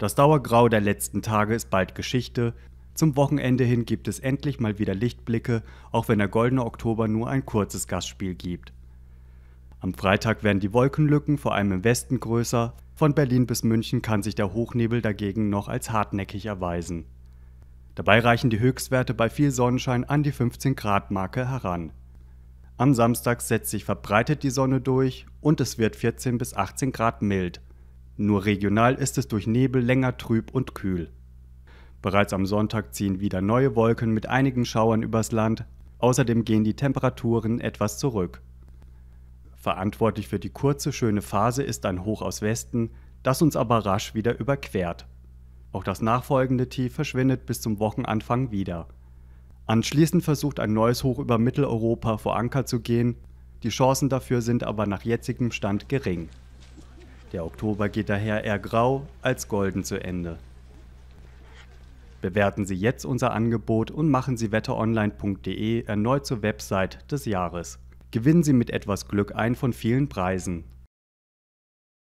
Das Dauergrau der letzten Tage ist bald Geschichte. Zum Wochenende hin gibt es endlich mal wieder Lichtblicke, auch wenn der Goldene Oktober nur ein kurzes Gastspiel gibt. Am Freitag werden die Wolkenlücken vor allem im Westen größer. Von Berlin bis München kann sich der Hochnebel dagegen noch als hartnäckig erweisen. Dabei reichen die Höchstwerte bei viel Sonnenschein an die 15 Grad Marke heran. Am Samstag setzt sich verbreitet die Sonne durch und es wird 14 bis 18 Grad mild. Nur regional ist es durch Nebel länger trüb und kühl. Bereits am Sonntag ziehen wieder neue Wolken mit einigen Schauern übers Land, außerdem gehen die Temperaturen etwas zurück. Verantwortlich für die kurze schöne Phase ist ein Hoch aus Westen, das uns aber rasch wieder überquert. Auch das nachfolgende Tief verschwindet bis zum Wochenanfang wieder. Anschließend versucht ein neues Hoch über Mitteleuropa vor Anker zu gehen, die Chancen dafür sind aber nach jetzigem Stand gering. Der Oktober geht daher eher grau als golden zu Ende. Bewerten Sie jetzt unser Angebot und machen Sie wetteronline.de erneut zur Website des Jahres. Gewinnen Sie mit etwas Glück einen von vielen Preisen.